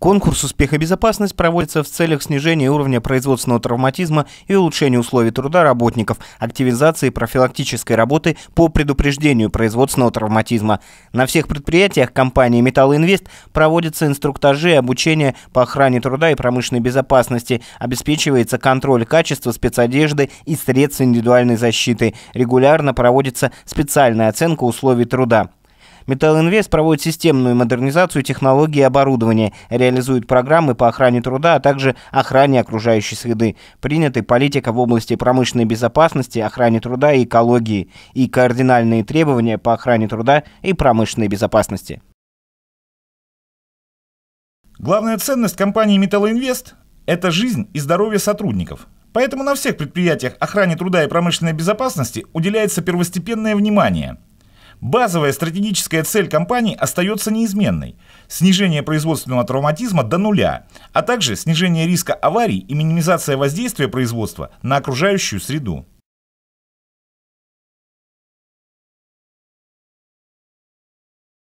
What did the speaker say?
Конкурс «Успеха безопасность» проводится в целях снижения уровня производственного травматизма и улучшения условий труда работников, активизации профилактической работы по предупреждению производственного травматизма. На всех предприятиях компании «Металлоинвест» проводятся инструктажи и обучение по охране труда и промышленной безопасности, обеспечивается контроль качества спецодежды и средств индивидуальной защиты, регулярно проводится специальная оценка условий труда. Металлинвест проводит системную модернизацию технологий и оборудования, реализует программы по охране труда, а также охране окружающей среды. Приняты политика в области промышленной безопасности, охране труда и экологии и кардинальные требования по охране труда и промышленной безопасности. Главная ценность компании «Металлоинвест» – это жизнь и здоровье сотрудников. Поэтому на всех предприятиях охране труда и промышленной безопасности уделяется первостепенное внимание – Базовая стратегическая цель компании остается неизменной – снижение производственного травматизма до нуля, а также снижение риска аварий и минимизация воздействия производства на окружающую среду.